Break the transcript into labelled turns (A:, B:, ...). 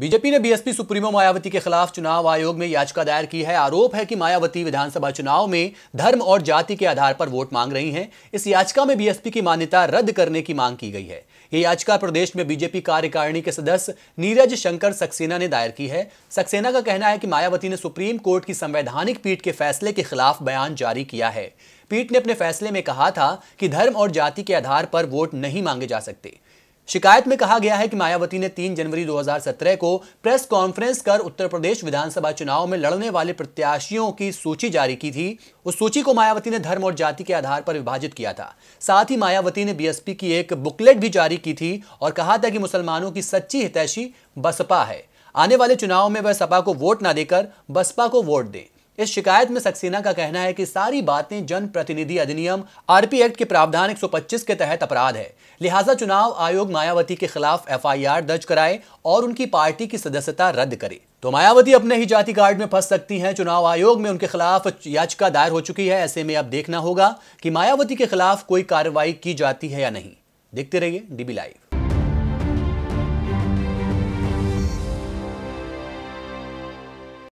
A: BJP ने BSP supremo Mayawati के खिलाफ चुनाव आयोग में याचिका दायर की है आरोप है कि मायावती विधानसभा चुनाव में धर्म और जाति के आधार पर वोट मांग रही हैं इस याचिका में बीएसपी की मान्यता रद्द करने की मांग की गई है ये याचिका प्रदेश में बीजेपी कार्यकारिणी के सदस्य नीरज शंकर सक्सेना ने दायर की है सक्सेना का कहना है कि मायावती ने सुप्रीम कोर्ट की संवैधानिक पीठ के फैसले के खिलाफ बयान जारी किया है पीठ ने अपने फैसले में कहा था कि धर्म और जाति के आधार पर वोट नहीं मांगे जा सकते शिकायत में कहा गया है कि मायावती ने 3 जनवरी 2017 को प्रेस कॉन्फ्रेंस कर उत्तर प्रदेश विधानसभा चुनाव में लड़ने वाले प्रत्याशियों की सूची जारी की थी उस सूची को मायावती ने धर्म और जाति के आधार पर विभाजित किया था साथ ही मायावती ने बीएसपी की एक बुकलेट भी जारी की थी और कहा था कि मुसलमानों की सच्ची हितैषी बसपा है आने वाले चुनाव में वह सपा को वोट ना देकर बसपा को वोट दें इस शिकायत में सक्सेना का कहना है कि सारी बातें जनप्रतिनिधि अधिनियम आरपी एक्ट के प्रावधान 125 के तहत अपराध है लिहाजा चुनाव आयोग मायावती के खिलाफ एफआईआर दर्ज कराए और उनकी पार्टी की सदस्यता रद्द करे तो मायावती अपने ही जाति कार्ड में फंस सकती हैं चुनाव आयोग में उनके खिलाफ याचिका दायर हो चुकी है ऐसे में अब देखना होगा कि मायावती के खिलाफ कोई कार्रवाई की जाती है या नहीं देखते रहिए डीबी लाइव